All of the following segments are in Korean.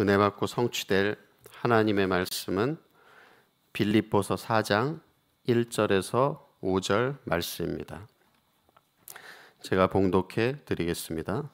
은혜 받고 성취될 하나님의 말씀은 빌립보서 4장 1절에서 5절 말씀입니다. 제가 봉독해 드리겠습니다.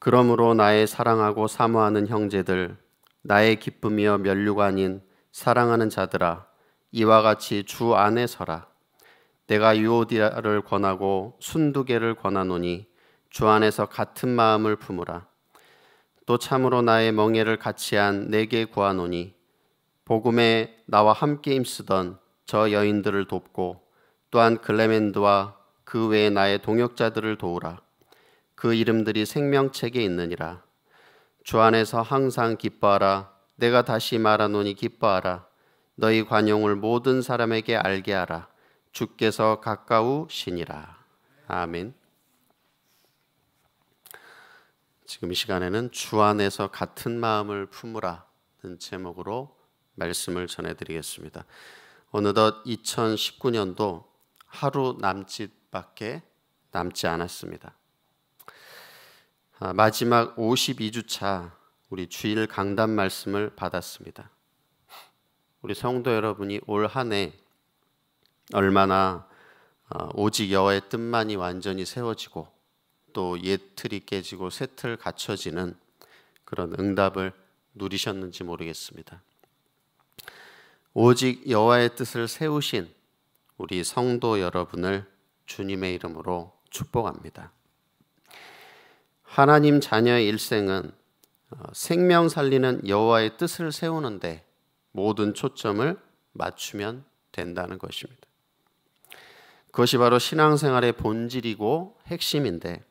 그러므로 나의 사랑하고 사모하는 형제들 나의 기쁨이여 면류관인 사랑하는 자들아 이와 같이 주 안에 서라 내가 유오디아를 권하고 순두개를 권하노니 주 안에서 같은 마음을 품으라 또 참으로 나의 멍에를 같이한 내게 구하노니 복음에 나와 함께 힘쓰던 저 여인들을 돕고 또한 글레멘드와 그 외의 나의 동역자들을 도우라. 그 이름들이 생명책에 있느니라. 주 안에서 항상 기뻐하라. 내가 다시 말하노니 기뻐하라. 너희 관용을 모든 사람에게 알게 하라. 주께서 가까우시니라. 아멘. 지금 이 시간에는 주 안에서 같은 마음을 품으라는 제목으로 말씀을 전해드리겠습니다. 어느덧 2019년도 하루 남짓밖에 남지 않았습니다. 아, 마지막 52주차 우리 주일 강단 말씀을 받았습니다. 우리 성도 여러분이 올 한 해 얼마나 어, 오직 여호와의 뜻만이 완전히 세워지고 또옛틀이 깨지고 새틀 갖춰지는 그런 응답을 누리셨는지 모르겠습니다. 오직 여호와의 뜻을 세우신 우리 성도 여러분을 주님의 이름으로 축복합니다. 하나님 자녀의 일생은 어, 생명 살리는 여호와의 뜻을 세우는데 모든 초점을 맞추면 된다는 것입니다. 그것이 바로 신앙생활의 본질이고 핵심인데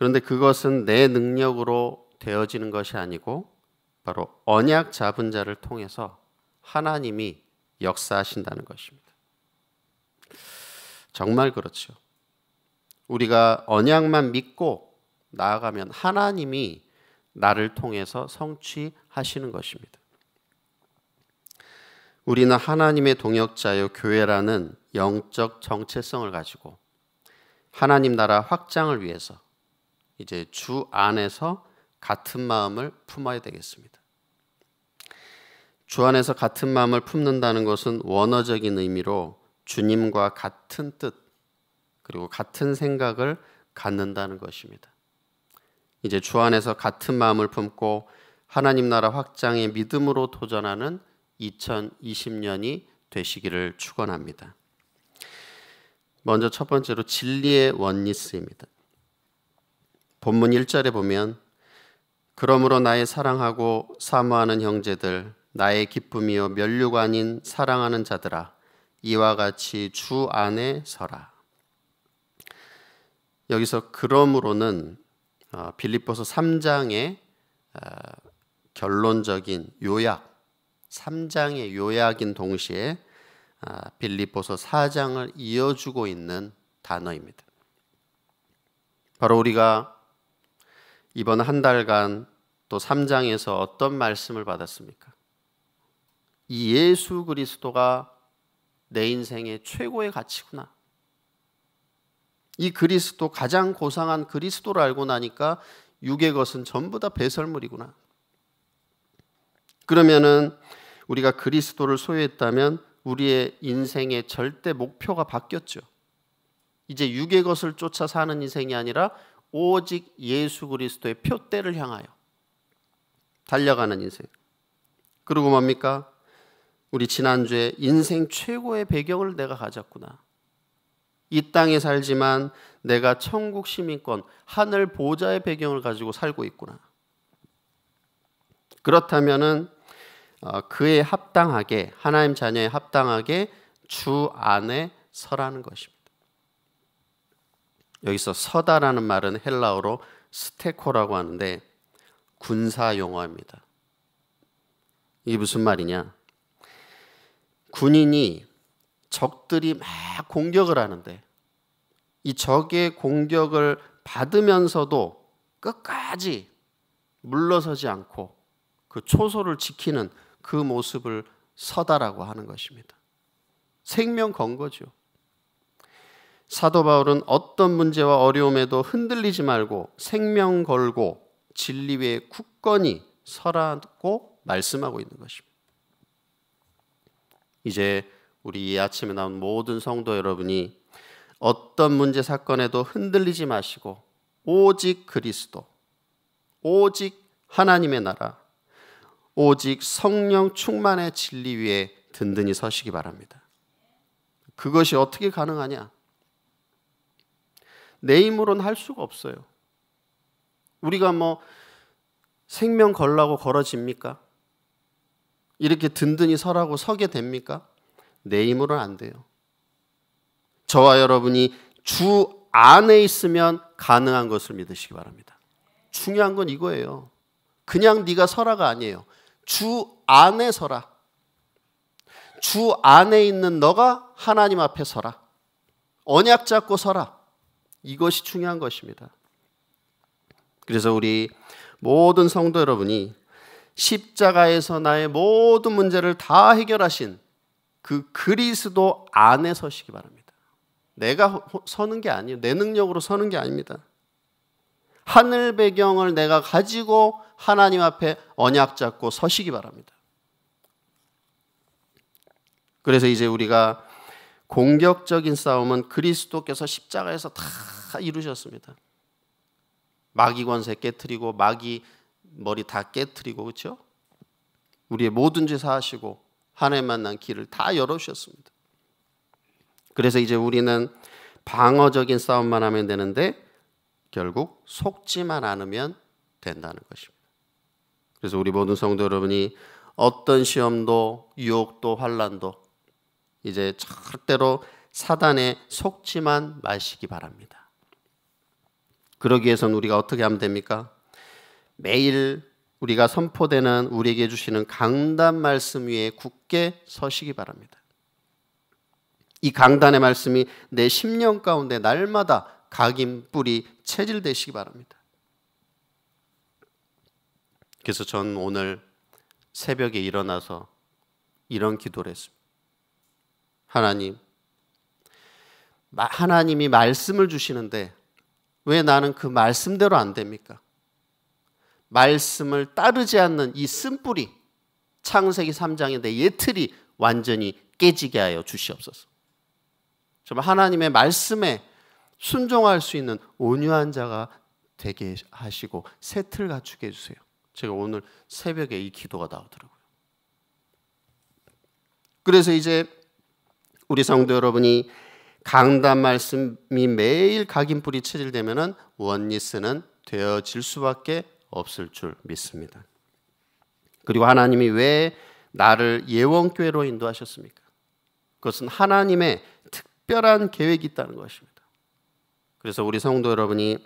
그런데 그것은 내 능력으로 되어지는 것이 아니고 바로 언약 잡은 자를 통해서 하나님이 역사하신다는 것입니다. 정말 그렇죠. 우리가 언약만 믿고 나아가면 하나님이 나를 통해서 성취하시는 것입니다. 우리는 하나님의 동역자요 교회라는 영적 정체성을 가지고 하나님 나라 확장을 위해서 이제 주 안에서 같은 마음을 품어야 되겠습니다. 주 안에서 같은 마음을 품는다는 것은 원어적인 의미로 주님과 같은 뜻 그리고 같은 생각을 갖는다는 것입니다. 이제 주 안에서 같은 마음을 품고 하나님 나라 확장에 믿음으로 도전하는 2020년이 되시기를 축원합니다. 먼저 첫 번째로 진리의 원리스입니다. 본문 1절에 보면 그러므로 나의 사랑하고 사모하는 형제들 나의 기쁨이요 면류관인 사랑하는 자들아 이와 같이 주 안에 서라. 여기서 그러므로는 어, 빌립보서 3장의 어, 결론적인 요약, 3장의 요약인 동시에 어, 빌립보서 4장을 이어주고 있는 단어입니다. 바로 우리가 이번 한 달간 또 3장에서 어떤 말씀을 받았습니까? 이 예수 그리스도가 내 인생의 최고의 가치구나. 이 그리스도 가장 고상한 그리스도를 알고 나니까 육의 것은 전부 다 배설물이구나. 그러면은 우리가 그리스도를 소유했다면 우리의 인생의 절대 목표가 바뀌었죠. 이제 육의 것을 쫓아 사는 인생이 아니라 오직 예수 그리스도의 표대를 향하여 달려가는 인생. 그리고 뭡니까? 우리 지난주에 인생 최고의 배경을 내가 가졌구나. 이 땅에 살지만 내가 천국 시민권, 하늘 보좌의 배경을 가지고 살고 있구나. 그렇다면은 어, 그에 합당하게 하나님 자녀에 합당하게 주 안에 서라는 것입니다. 여기서 서다라는 말은 헬라어로 스테코라고 하는데 군사 용어입니다. 이게 무슨 말이냐? 군인이 적들이 막 공격을 하는데 이 적의 공격을 받으면서도 끝까지 물러서지 않고 그 초소를 지키는 그 모습을 서다라고 하는 것입니다. 생명 건 거죠. 사도 바울은 어떤 문제와 어려움에도 흔들리지 말고 생명 걸고 진리 위에 굳건히 서라고 말씀하고 있는 것입니다. 이제 우리 이 아침에 나온 모든 성도 여러분이 어떤 문제 사건에도 흔들리지 마시고 오직 그리스도, 오직 하나님의 나라, 오직 성령 충만의 진리 위에 든든히 서시기 바랍니다. 그것이 어떻게 가능하냐? 내 힘으로는 할 수가 없어요. 우리가 뭐 생명 걸라고 걸어집니까? 이렇게 든든히 서라고 서게 됩니까? 내 힘으로는 안 돼요. 저와 여러분이 주 안에 있으면 가능한 것을 믿으시기 바랍니다. 중요한 건 이거예요. 그냥 네가 서라가 아니에요. 주 안에 서라. 주 안에 있는 너가 하나님 앞에 서라. 언약 잡고 서라. 이것이 중요한 것입니다. 그래서 우리 모든 성도 여러분이 십자가에서 나의 모든 문제를 다 해결하신 그 그리스도 안에 서시기 바랍니다. 내가 서는 게 아니에요. 내 능력으로 서는 게 아닙니다. 하늘 배경을 내가 가지고 하나님 앞에 언약 잡고 서시기 바랍니다. 그래서 이제 우리가 공격적인 싸움은 그리스도께서 십자가에서 다 이루셨습니다. 마귀 권세 깨뜨리고 마귀 머리 다 깨뜨리고 그렇죠? 우리의 모든 죄 사하시고 하나님만 난 길을 다 열어주셨습니다. 그래서 이제 우리는 방어적인 싸움만 하면 되는데 결국 속지만 않으면 된다는 것입니다. 그래서 우리 모든 성도 여러분이 어떤 시험도 유혹도 환란도 이제 절대로 사단에 속지만 마시기 바랍니다. 그러기 위해선 우리가 어떻게 하면 됩니까? 매일 우리가 선포되는 우리에게 주시는 강단 말씀 위에 굳게 서시기 바랍니다. 이 강단의 말씀이 내 10년 가운데 날마다 각인 뿌리 체질되시기 바랍니다. 그래서 전 오늘 새벽에 일어나서 이런 기도를 했습니다. 하나님. 하나님이 말씀을 주시는데 왜 나는 그 말씀대로 안 됩니까? 말씀을 따르지 않는 이 쓴뿌리 창세기 3장의 내 예틀이 완전히 깨지게 하여 주시옵소서. 정말 하나님의 말씀에 순종할 수 있는 온유한 자가 되게 하시고 새 틀 갖추게 해주세요. 제가 오늘 새벽에 이 기도가 나오더라고요. 그래서 이제 우리 성도 여러분이 강단 말씀이 매일 각인불이 체질되면은 원리스는 되어질 수밖에 없을 줄 믿습니다. 그리고 하나님이 왜 나를 예원교회로 인도하셨습니까? 그것은 하나님의 특별한 계획이 있다는 것입니다. 그래서 우리 성도 여러분이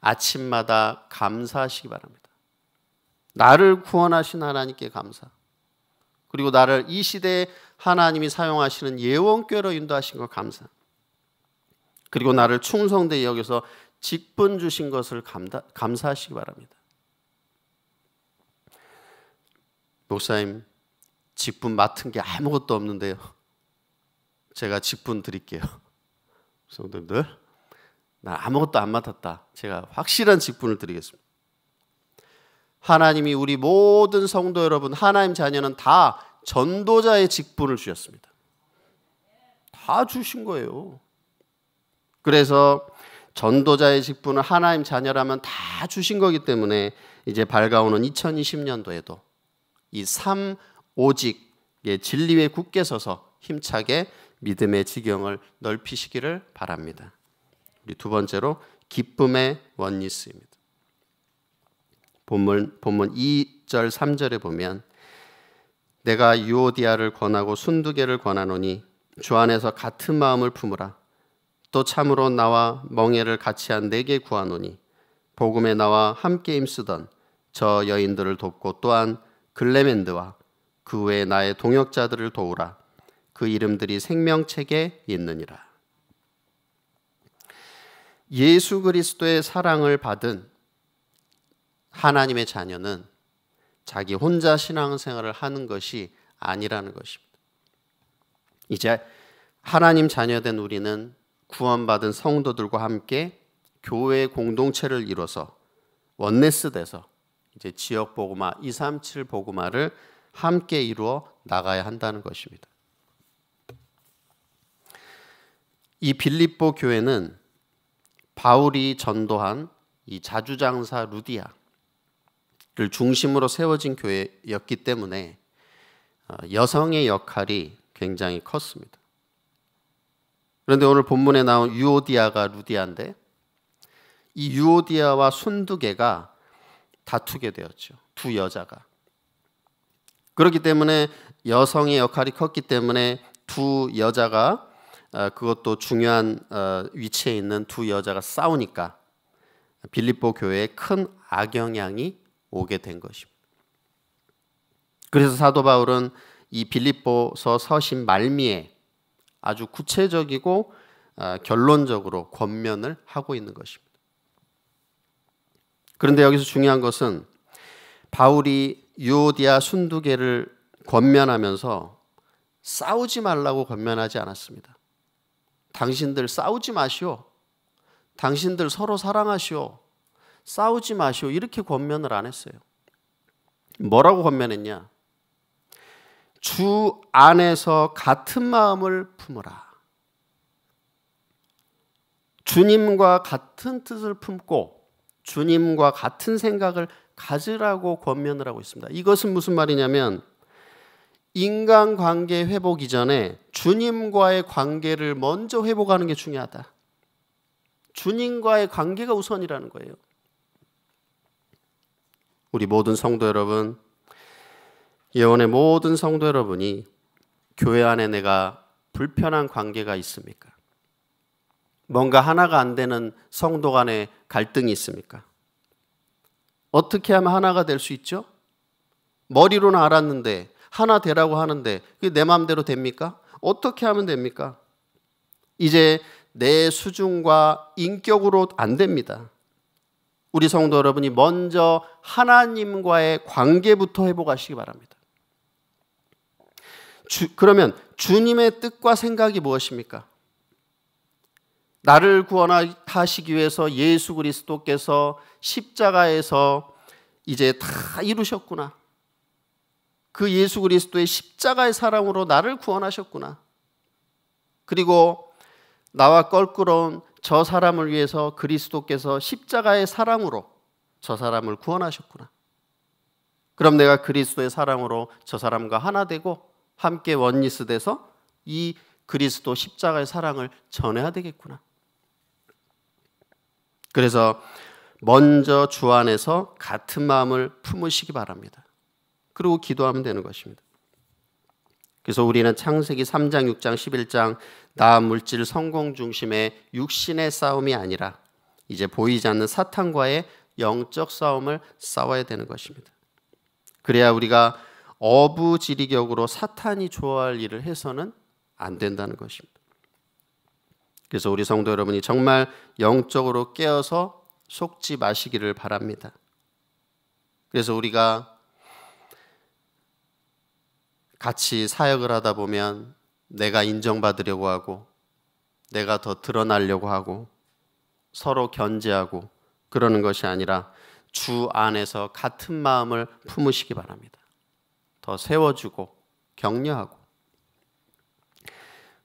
아침마다 감사하시기 바랍니다. 나를 구원하신 하나님께 감사. 그리고 나를 이 시대에 하나님이 사용하시는 예원교로 인도하신 것 감사. 그리고 나를 충성되이 여기서 직분 주신 것을 감다, 감사하시기 바랍니다. 목사님, 직분 맡은 게 아무것도 없는데요. 제가 직분 드릴게요. 성도님들, 나 아무것도 안 맡았다. 제가 확실한 직분을 드리겠습니다. 하나님이 우리 모든 성도 여러분, 하나님 자녀는 다 전도자의 직분을 주셨습니다. 다 주신 거예요. 그래서 전도자의 직분은 하나님 자녀라면 다 주신 거기 때문에 이제 밝아오는 2020년도에도 이 삼 오직의 진리에 굳게 서서 힘차게 믿음의 지경을 넓히시기를 바랍니다. 우리 두 번째로 기쁨의 원리스입니다. 본문 본문 2절 3절에 보면 내가 유오디아를 권하고 순두개를 권하노니 주 안에서 같은 마음을 품으라. 또 참으로 나와 멍해를 같이 한 내게 구하노니 복음에 나와 함께 힘쓰던 저 여인들을 돕고 또한 글레멘드와 그 외 나의 동역자들을 도우라. 그 이름들이 생명책에 있느니라. 예수 그리스도의 사랑을 받은 하나님의 자녀는 자기 혼자 신앙생활을 하는 것이 아니라는 것입니다. 이제 하나님 자녀된 우리는 구원받은 성도들과 함께 교회 공동체를 이뤄서 원네스 돼서 이제 지역 보고마 237 보고마를 함께 이루어 나가야 한다는 것입니다. 이 빌립보 교회는 바울이 전도한 이 자주장사 루디아 를 중심으로 세워진 교회였기 때문에 어, 여성의 역할이 굉장히 컸습니다. 그런데 오늘 본문에 나온 유오디아가 루디아인데 이 유오디아와 순두개가 다투게 되었죠. 두 여자가. 그렇기 때문에 여성의 역할이 컸기 때문에 두 여자가 어, 그것도 중요한 어, 위치에 있는 두 여자가 싸우니까 빌립보 교회에 큰 악영향이 오게 된 것입니다. 그래서 사도 바울은 이 빌립보서 서신 말미에 아주 구체적이고 어, 결론적으로 권면을 하고 있는 것입니다. 그런데 여기서 중요한 것은 바울이 유오디아 순두계를 권면하면서 싸우지 말라고 권면하지 않았습니다. 당신들 싸우지 마시오. 당신들 서로 사랑하시오. 싸우지 마시오 이렇게 권면을 안 했어요. 뭐라고 권면했냐? 주 안에서 같은 마음을 품으라. 주님과 같은 뜻을 품고 주님과 같은 생각을 가지라고 권면을 하고 있습니다. 이것은 무슨 말이냐면 인간 관계 회복 이전에 주님과의 관계를 먼저 회복하는 게 중요하다. 주님과의 관계가 우선이라는 거예요. 우리 모든 성도 여러분, 예원의 모든 성도 여러분이 교회 안에 내가 불편한 관계가 있습니까? 뭔가 하나가 안 되는 성도 간의 갈등이 있습니까? 어떻게 하면 하나가 될 수 있죠? 머리로는 알았는데 하나 되라고 하는데 그게 내 마음대로 됩니까? 어떻게 하면 됩니까? 이제 내 수준과 인격으로 안 됩니다. 우리 성도 여러분이 먼저 하나님과의 관계부터 회복하시기 바랍니다. 주, 그러면 주님의 뜻과 생각이 무엇입니까? 나를 구원하시기 위해서 예수 그리스도께서 십자가에서 이제 다 이루셨구나. 그 예수 그리스도의 십자가의 사랑으로 나를 구원하셨구나. 그리고 나와 껄끄러운 저 사람을 위해서 그리스도께서 십자가의 사랑으로 저 사람을 구원하셨구나. 그럼 내가 그리스도의 사랑으로 저 사람과 하나 되고 함께 원리스 돼서 이 그리스도 십자가의 사랑을 전해야 되겠구나. 그래서 먼저 주 안에서 같은 마음을 품으시기 바랍니다. 그리고 기도하면 되는 것입니다. 그래서 우리는 창세기 3장, 6장, 11장 나 물질 성공 중심의 육신의 싸움이 아니라 이제 보이지 않는 사탄과의 영적 싸움을 싸워야 되는 것입니다. 그래야 우리가 어부지리격으로 사탄이 좋아할 일을 해서는 안 된다는 것입니다. 그래서 우리 성도 여러분이 정말 영적으로 깨어서 속지 마시기를 바랍니다. 그래서 우리가 같이 사역을 하다 보면 내가 인정받으려고 하고 내가 더 드러나려고 하고 서로 견제하고 그러는 것이 아니라 주 안에서 같은 마음을 품으시기 바랍니다. 더 세워주고 격려하고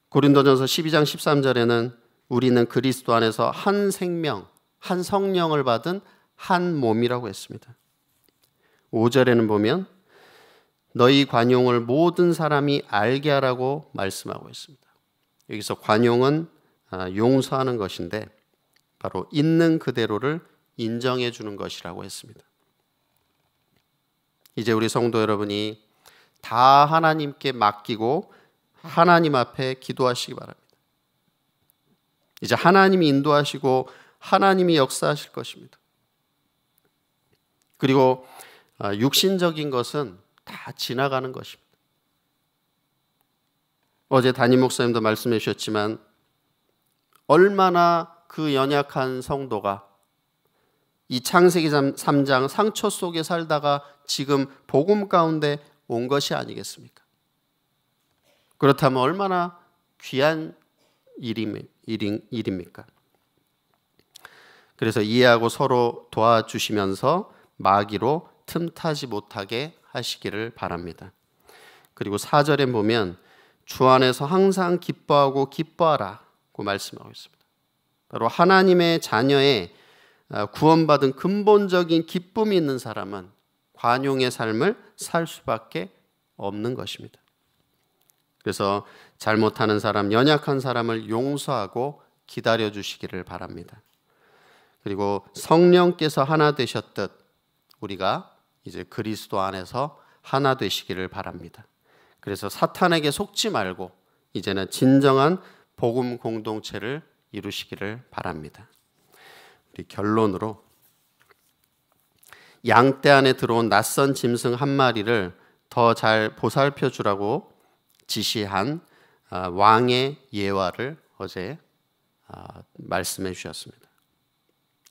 고린도전서 12장 13절에는 우리는 그리스도 안에서 한 생명, 한 성령을 받은 한 몸이라고 했습니다. 5절에는 보면 너희 관용을 모든 사람이 알게 하라고 말씀하고 있습니다. 여기서 관용은 아, 용서하는 것인데 바로 있는 그대로를 인정해 주는 것이라고 했습니다. 이제 우리 성도 여러분이 다 하나님께 맡기고 하나님 앞에 기도하시기 바랍니다. 이제 하나님이 인도하시고 하나님이 역사하실 것입니다. 그리고 아, 육신적인 것은 다 지나가는 것입니다. 어제 담임 목사님도 말씀해 주셨지만 얼마나 그 연약한 성도가 이 창세기 3장 상처 속에 살다가 지금 복음 가운데 온 것이 아니겠습니까? 그렇다면 얼마나 귀한 일입니까? 그래서 이해하고 서로 도와주시면서 마귀로 틈타지 못하게 하시기를 바랍니다. 그리고 4절에 보면 주 안에서 항상 기뻐하고 기뻐하라고 말씀하고 있습니다. 바로 하나님의 자녀의 어, 구원받은 근본적인 기쁨이 있는 사람은 관용의 삶을 살 수밖에 없는 것입니다. 그래서 잘못하는 사람, 연약한 사람을 용서하고 기다려 주시기를 바랍니다. 그리고 성령께서 하나 되셨듯 우리가 이제 그리스도 안에서 하나 되시기를 바랍니다. 그래서 사탄에게 속지 말고 이제는 진정한 복음 공동체를 이루시기를 바랍니다. 우리 결론으로 양떼 안에 들어온 낯선 짐승 한 마리를 더 잘 보살펴 주라고 지시한 어, 왕의 예화를 어제 어, 말씀해 주셨습니다.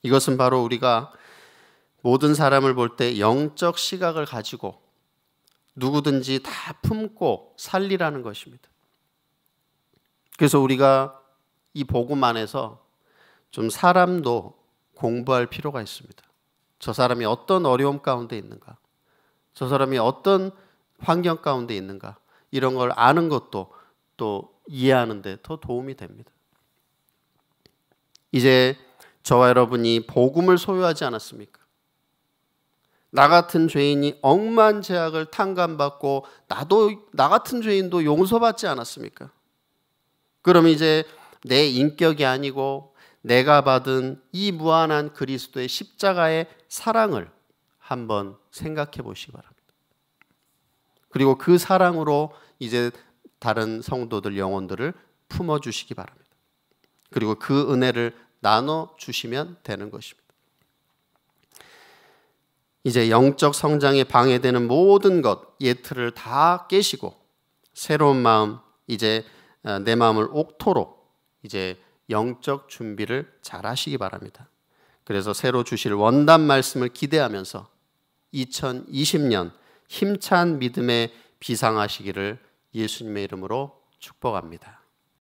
이것은 바로 우리가 모든 사람을 볼 때 영적 시각을 가지고 누구든지 다 품고 살리라는 것입니다. 그래서 우리가 이 복음 안에서 좀 사람도 공부할 필요가 있습니다. 저 사람이 어떤 어려움 가운데 있는가? 저 사람이 어떤 환경 가운데 있는가? 이런 걸 아는 것도 또 이해하는데 더 도움이 됩니다. 이제 저와 여러분이 복음을 소유하지 않았습니까? 나 같은 죄인이 억만 제약을 탕감받고 나도 나 같은 죄인도 용서받지 않았습니까? 그럼 이제 내 인격이 아니고 내가 받은 이 무한한 그리스도의 십자가의 사랑을 한번 생각해 보시기 바랍니다. 그리고 그 사랑으로 이제 다른 성도들 영혼들을 품어 주시기 바랍니다. 그리고 그 은혜를 나눠 주시면 되는 것입니다. 이제 영적 성장에 방해되는 모든 것, 예틀을 다 깨시고 새로운 마음, 이제 어, 내 마음을 옥토로 이제 영적 준비를 잘 하시기 바랍니다. 그래서 새로 주실 원단 말씀을 기대하면서 2020년 힘찬 믿음에 비상하시기를 예수님의 이름으로 축복합니다.